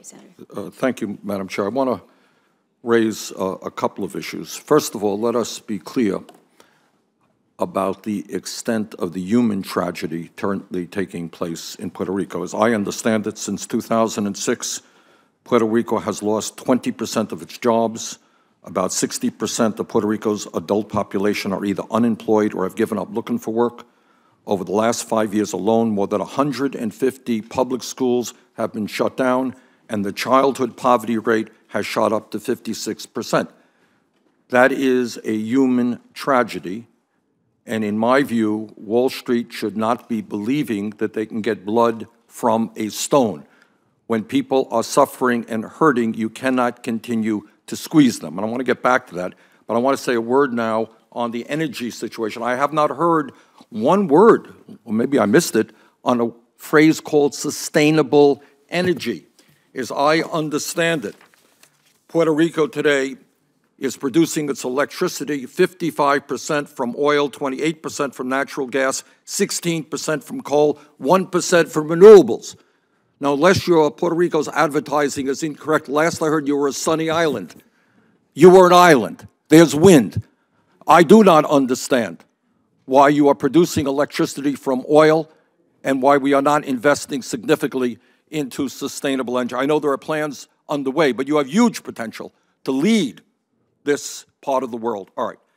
you, Senator. Uh, thank you, Madam Chair. I want to raise uh, a couple of issues. First of all, let us be clear about the extent of the human tragedy currently taking place in Puerto Rico. As I understand it, since 2006, Puerto Rico has lost 20% of its jobs. About 60% of Puerto Rico's adult population are either unemployed or have given up looking for work. Over the last five years alone, more than 150 public schools have been shut down and the childhood poverty rate has shot up to 56%. That is a human tragedy. And in my view, Wall Street should not be believing that they can get blood from a stone. When people are suffering and hurting, you cannot continue to squeeze them. And I want to get back to that. But I want to say a word now on the energy situation. I have not heard one word, or maybe I missed it, on a phrase called sustainable energy as I understand it, Puerto Rico today is producing its electricity 55% from oil, 28% from natural gas, 16% from coal, 1% from renewables. Now, unless your Puerto Rico's advertising is incorrect, last I heard you were a sunny island. You were an island. There's wind. I do not understand why you are producing electricity from oil and why we are not investing significantly into sustainable energy. I know there are plans underway, but you have huge potential to lead this part of the world. All right.